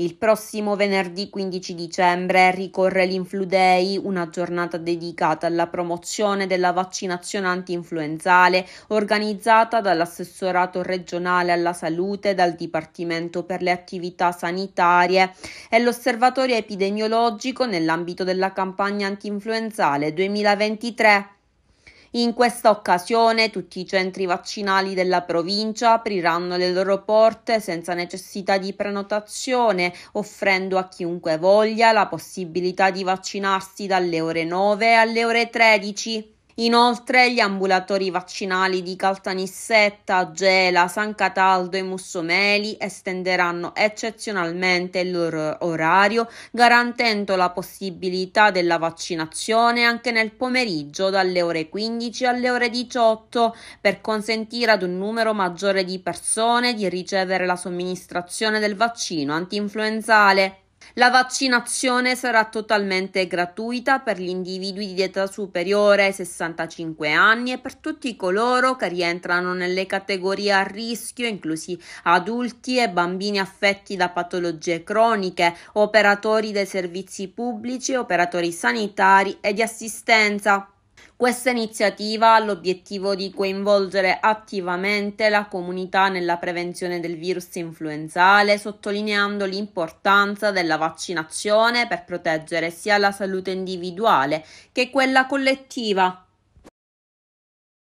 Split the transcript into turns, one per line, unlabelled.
Il prossimo venerdì 15 dicembre ricorre l'Infludei, una giornata dedicata alla promozione della vaccinazione anti-influenzale organizzata dall'assessorato regionale alla salute, dal Dipartimento per le attività sanitarie e l'osservatorio epidemiologico nell'ambito della campagna anti-influenzale 2023. In questa occasione tutti i centri vaccinali della provincia apriranno le loro porte senza necessità di prenotazione, offrendo a chiunque voglia la possibilità di vaccinarsi dalle ore 9 alle ore 13. Inoltre gli ambulatori vaccinali di Caltanissetta, Gela, San Cataldo e Mussomeli estenderanno eccezionalmente il loro orario, garantendo la possibilità della vaccinazione anche nel pomeriggio dalle ore 15 alle ore 18 per consentire ad un numero maggiore di persone di ricevere la somministrazione del vaccino antinfluenzale. La vaccinazione sarà totalmente gratuita per gli individui di età superiore ai 65 anni e per tutti coloro che rientrano nelle categorie a rischio, inclusi adulti e bambini affetti da patologie croniche, operatori dei servizi pubblici, operatori sanitari e di assistenza. Questa iniziativa ha l'obiettivo di coinvolgere attivamente la comunità nella prevenzione del virus influenzale, sottolineando l'importanza della vaccinazione per proteggere sia la salute individuale che quella collettiva.